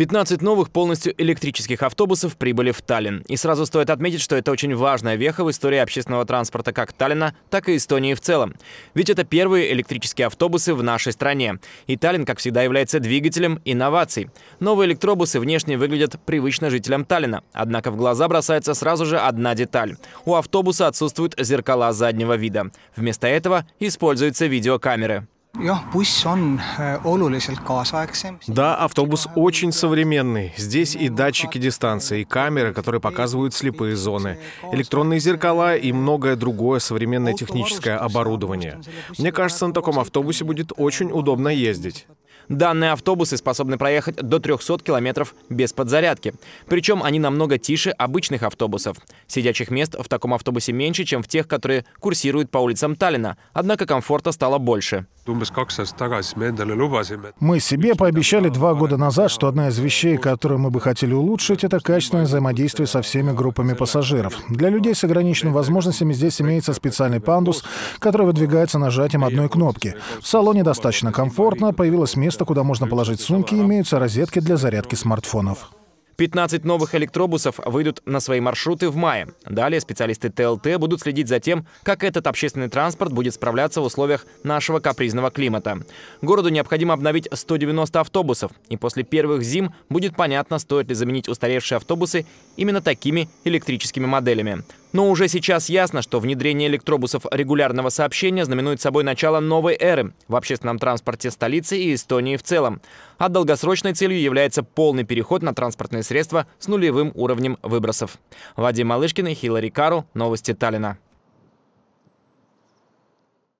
15 новых полностью электрических автобусов прибыли в Таллин. И сразу стоит отметить, что это очень важная веха в истории общественного транспорта как Таллина, так и Эстонии в целом. Ведь это первые электрические автобусы в нашей стране. И Таллин, как всегда, является двигателем инноваций. Новые электробусы внешне выглядят привычно жителям Таллина. Однако в глаза бросается сразу же одна деталь. У автобуса отсутствуют зеркала заднего вида. Вместо этого используются видеокамеры. Äh, да, автобус очень современный. Здесь и датчики дистанции, и камеры, которые показывают слепые зоны, электронные зеркала и многое другое современное техническое оборудование. Мне кажется, на таком автобусе будет очень удобно ездить. Данные автобусы способны проехать до 300 километров без подзарядки. Причем они намного тише обычных автобусов. Сидячих мест в таком автобусе меньше, чем в тех, которые курсируют по улицам Таллина. Однако комфорта стало больше. Мы себе пообещали два года назад, что одна из вещей, которую мы бы хотели улучшить, это качественное взаимодействие со всеми группами пассажиров. Для людей с ограниченными возможностями здесь имеется специальный пандус, который выдвигается нажатием одной кнопки. В салоне достаточно комфортно, появилось место, куда можно положить сумки, имеются розетки для зарядки смартфонов. 15 новых электробусов выйдут на свои маршруты в мае. Далее специалисты ТЛТ будут следить за тем, как этот общественный транспорт будет справляться в условиях нашего капризного климата. Городу необходимо обновить 190 автобусов, и после первых зим будет понятно, стоит ли заменить устаревшие автобусы именно такими электрическими моделями. Но уже сейчас ясно, что внедрение электробусов регулярного сообщения знаменует собой начало новой эры в общественном транспорте столицы и Эстонии в целом. А долгосрочной целью является полный переход на транспортные средства с нулевым уровнем выбросов. Вадим Малышкин и Хилари Кару. Новости Таллина.